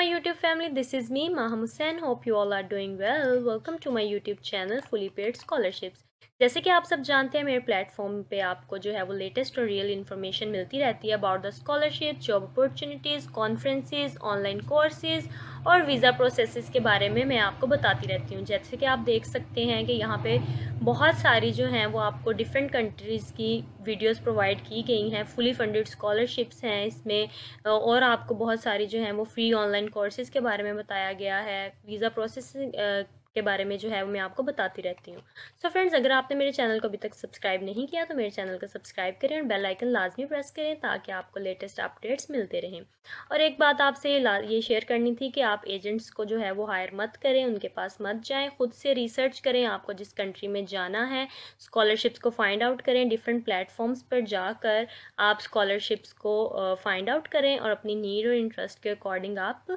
my youtube family this is me Maham Hussain hope you all are doing well welcome to my youtube channel fully paid scholarships जैसे कि आप सब जानते हैं मेरे platform पे आपको जो है वो लेटेस्ट और रियल इन्फॉर्मेशन मिलती रहती है about the scholarship job opportunities conferences online courses और वीज़ा प्रोसेसेस के बारे में मैं आपको बताती रहती हूँ जैसे कि आप देख सकते हैं कि यहाँ पे बहुत सारी जो हैं वो आपको डिफरेंट कंट्रीज़ की वीडियोस प्रोवाइड की गई हैं फुली फंडेड स्कॉलरशिप्स हैं इसमें और आपको बहुत सारी जो हैं वो फ्री ऑनलाइन कोर्सेज़ के बारे में बताया गया है वीज़ा प्रोसेसिंग के बारे में जो है वो मैं आपको बताती रहती हूँ सो फ्रेंड्स अगर आपने मेरे चैनल को अभी तक सब्सक्राइब नहीं किया तो मेरे चैनल को सब्सक्राइब करें और बेल आइकन लाजमी प्रेस करें ताकि आपको लेटेस्ट अपडेट्स मिलते रहें और एक बात आपसे ये शेयर करनी थी कि आप एजेंट्स को जो है वो हायर मत करें उनके पास मत जाएँ खुद से रिसर्च करें आपको जिस कंट्री में जाना है स्कॉलरशिप्स को फाइंड आउट करें डिफरेंट प्लेटफॉर्म्स पर जाकर आप स्कॉलरशिप्स को फाइंड आउट करें और अपनी नीड और इंटरेस्ट के अकॉर्डिंग आप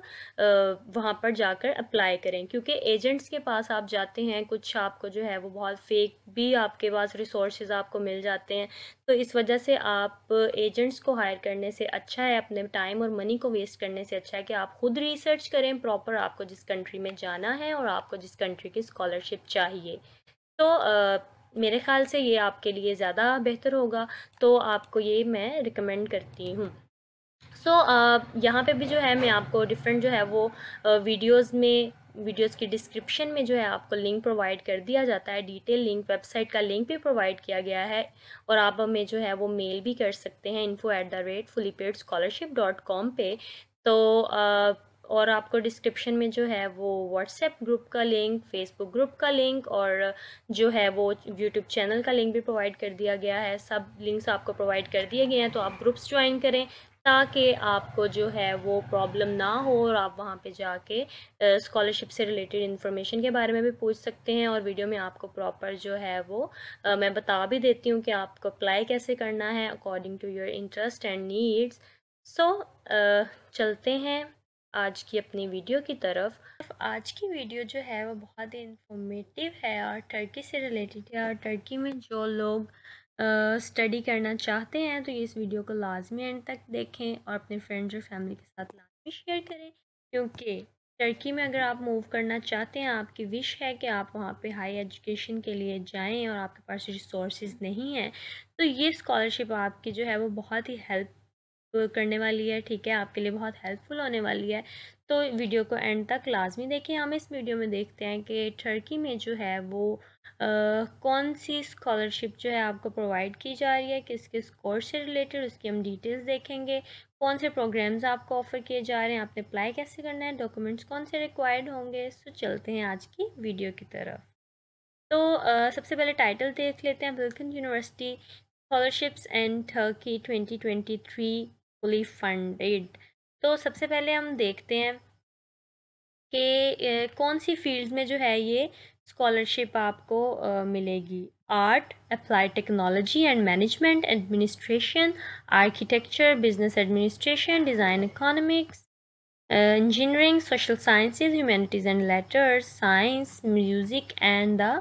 वहाँ पर जाकर अप्लाई करें क्योंकि एजेंट्स के पास आप जाते हैं कुछ आपको जो है वो बहुत फेक भी आपके पास रिसोर्सेज आपको मिल जाते हैं तो इस वजह से आप एजेंट्स को हायर करने से अच्छा है अपने टाइम और मनी को वेस्ट करने से अच्छा है कि आप खुद रिसर्च करें प्रॉपर आपको जिस कंट्री में जाना है और आपको जिस कंट्री की स्कॉलरशिप चाहिए तो आ, मेरे ख़्याल से ये आपके लिए ज़्यादा बेहतर होगा तो आपको ये मैं रिकमेंड करती हूँ सो so, uh, यहाँ पे भी जो है मैं आपको डिफरेंट जो है वो वीडियोस में वीडियोस की डिस्क्रिप्शन में जो है आपको लिंक प्रोवाइड कर दिया जाता है डिटेल लिंक वेबसाइट का लिंक भी प्रोवाइड किया गया है और आप हमें जो है वो मेल भी कर सकते हैं info at the rate fully paid scholarship dot com पर तो आ, और आपको डिस्क्रिप्शन में जो है वो व्हाट्सएप ग्रुप का लिंक फेसबुक ग्रुप का लिंक और जो है वो यूट्यूब चैनल का लिंक भी प्रोवाइड कर दिया गया है सब लिंक्स आपको प्रोवाइड कर दिए गए हैं तो आप ग्रुप्स ज्वाइन करें ताकि आपको जो है वो प्रॉब्लम ना हो और आप वहाँ पे जाके स्कॉलरशिप से रिलेटेड इन्फॉर्मेशन के बारे में भी पूछ सकते हैं और वीडियो में आपको प्रॉपर जो है वो आ, मैं बता भी देती हूँ कि आपको अप्लाई कैसे करना है according to your interest and needs so चलते हैं आज की अपनी वीडियो की तरफ आज की वीडियो जो है वो बहुत ही इंफॉर्मेटिव है और टर्की से रिलेटेड है और टर्की में जो लोग स्टडी करना चाहते हैं तो इस वीडियो को लाजमी एंड तक देखें और अपने फ्रेंड्स और फैमिली के साथ लाजमी शेयर करें क्योंकि टर्की में अगर आप मूव करना चाहते हैं आपकी विश है कि आप वहाँ पे हाई एजुकेशन के लिए जाएं और आपके पास रिसोर्सेज नहीं हैं तो ये स्कॉलरशिप आपकी जो है वो बहुत ही हेल्प करने वाली है ठीक है आपके लिए बहुत हेल्पफुल होने वाली है तो वीडियो को एंड तक लाजमी देखें हम इस वीडियो में देखते हैं कि टर्की में जो है वो आ, कौन सी स्कॉलरशिप जो है आपको प्रोवाइड की जा रही है किस किस कोर्स से रिलेटेड उसकी हम डिटेल्स देखेंगे कौन से प्रोग्राम्स आपको ऑफ़र किए जा रहे हैं आपने अप्लाई कैसे करना है डॉक्यूमेंट्स कौन से रिक्वायर्ड होंगे सो चलते हैं आज की वीडियो की तरफ तो आ, सबसे पहले टाइटल देख लेते हैं Bilkent university scholarships and Turkey twenty twenty three funded तो सबसे पहले हम देखते हैं कि कौन सी फील्ड में जो है ये स्कॉलरशिप आपको आ, मिलेगी art applied technology and management administration architecture business administration design economics engineering social sciences humanities and letters science music and the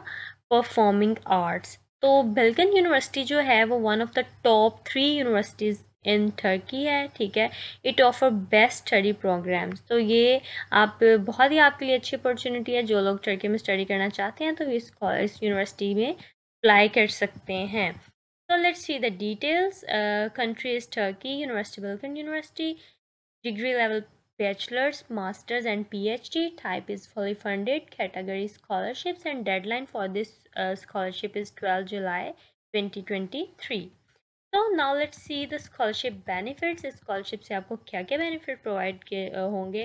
performing arts तो बेलगन यूनिवर्सिटी जो है वो one of the top three universities in Turkey है ठीक है it offer best study program तो ये आप बहुत ही आपके लिए अच्छी अपॉर्चुनिटी है जो लोग टर्की में स्टडी करना चाहते हैं तो इस इस यूनिवर्सिटी में अप्लाई कर सकते हैं तो let's see the details country is Turkey university Bilkent university degree level bachelors masters and P H D phd is is funded funded scholarships and deadline for this scholarship is scholarship July twenty twenty three तो now let's see the scholarship benefits scholarship से आपको क्या क्या benefit provide किए होंगे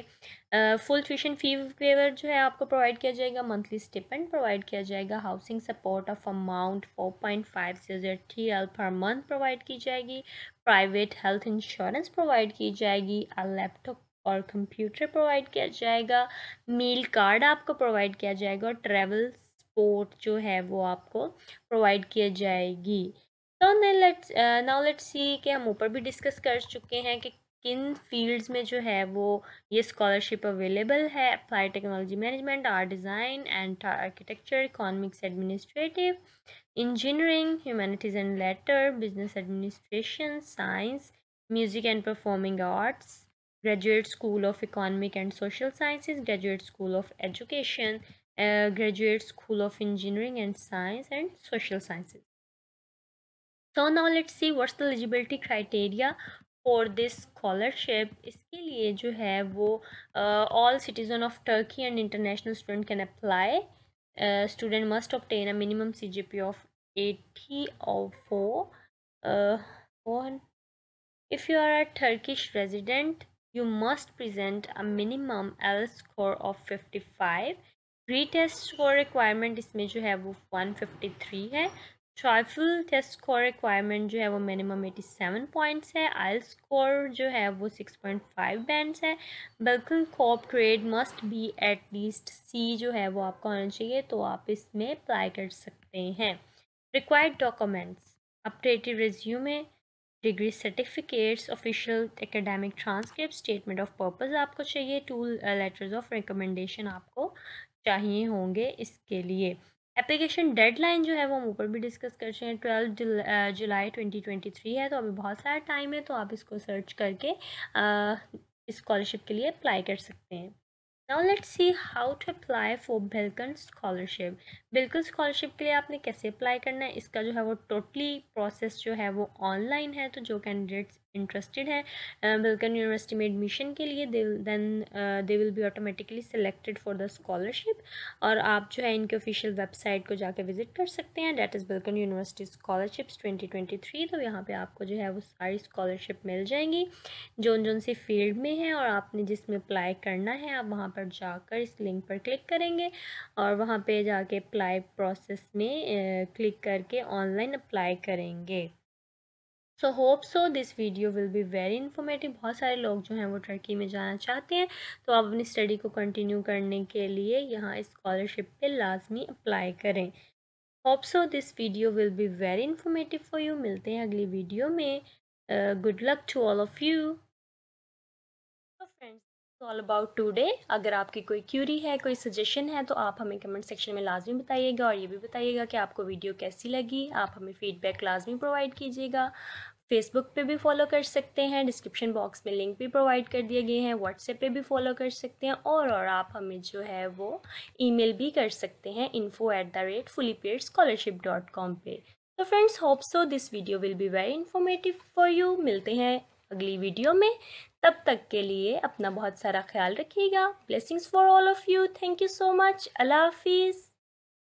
full tuition fee waiver जो है आपको प्रोवाइड किया जाएगा मंथली स्टिपेंड प्रोवाइड किया जाएगा housing support of amount four point five से three L per month provide की जाएगी प्राइवेट हेल्थ इंश्योरेंस प्रोवाइड की जाएगी लैपटॉप और कंप्यूटर प्रोवाइड किया जाएगा मील कार्ड आपको प्रोवाइड किया जाएगा और ट्रेवल स्पोर्ट जो है वो आपको प्रोवाइड किया जाएगी तो ने लेट्स नाउ लेट्स सी कि हम ऊपर भी डिस्कस कर चुके हैं कि किन फील्ड्स में जो है वो ये स्कॉलरशिप अवेलेबल है apply technology management art design and architecture economics administrative engineering humanities and letter business administration science music and performing arts graduate school of economic and social science graduate school of education graduate school of engineering and science and social sciences तो now let's see what's the eligibility criteria for this scholarship इसके लिए जो है वो all citizen of Turkey and international student can apply student must obtain a minimum C G P of eighty और you are a Turkish resident you must present a minimum L score of fifty five 55 test score requirement इसमें जो है वो one fifty three है TOEFL test score requirement जो है वो minimum eighty seven points है आयल स्कोर जो है वो सिक्स पॉइंट फाइव बैंड्स है बिल्कुल कॉप grade must be at least सी जो है वो आपका होना चाहिए तो आप इसमें अप्लाई कर सकते हैं required documents updated resume degree certificates official academic transcript statement of purpose आपको चाहिए टू लेटर्स ऑफ रिकमेंडेशन आपको चाहिए होंगे इसके लिए एप्लीकेशन डेडलाइन जो है वो हम ऊपर भी डिस्कस कर चुके हैं twelfth July twenty twenty three है तो अभी बहुत सारा टाइम है तो आप इसको सर्च करके uh, स्कॉलरशिप के लिए अप्लाई कर सकते हैं now let see how to apply for Bilkent scholarship Bilkent scholarship के लिए आपने कैसे अप्लाई करना है इसका जो है वो टोटली totally प्रोसेस जो है वो ऑनलाइन है तो जो कैंडिडेट्स इंटरेस्टेड है बिल्कन यूनिवर्सिटी में एडमिशन के लिए then they will be automatically selected for the scholarship और आप जो है इनके ऑफिशियल वेबसाइट को जाके विजिट कर सकते हैं date is Bilkent university scholarships twenty twenty three तो यहाँ पे आपको जो है वो सारी स्कॉलरशिप मिल जाएंगी जो जो सी फील्ड में है और आपने जिसमें अप्लाई करना है आप वहाँ पर जाकर इस लिंक पर क्लिक करेंगे और वहाँ पर जाके अप्लाई प्रोसेस में क्लिक uh, करके ऑनलाइन अप्लाई करेंगे so hope so this video will be very informative बहुत सारे लोग जो हैं वो टर्की में जाना चाहते हैं तो आप अपनी स्टडी को कंटिन्यू करने के लिए यहाँ इस्कॉलरशिप के लाजमी अप्लाई करें hope so this video will be very informative for you मिलते हैं अगली वीडियो में good luck to all of you all about today अगर आपकी कोई क्यूरी है कोई सजेशन है तो आप हमें कमेंट सेक्शन में लाजमी बताइएगा और ये भी बताइएगा कि आपको वीडियो कैसी लगी आप हमें फ़ीडबैक लाजमी प्रोवाइड कीजिएगा फेसबुक पे भी फॉलो कर सकते हैं डिस्क्रिप्शन बॉक्स में लिंक भी प्रोवाइड कर दिए गए हैं व्हाट्सएप पे भी फॉलो कर सकते हैं और और आप हमें जो है वो ईमेल भी कर सकते हैं info at the rate fully paid scholarship dot com पर तो friends hope so this video will be very informative for you मिलते हैं अगली वीडियो में तब तक के लिए अपना बहुत सारा ख्याल रखिएगा blessings for all of you thank you so much अल्लाह हाफिज़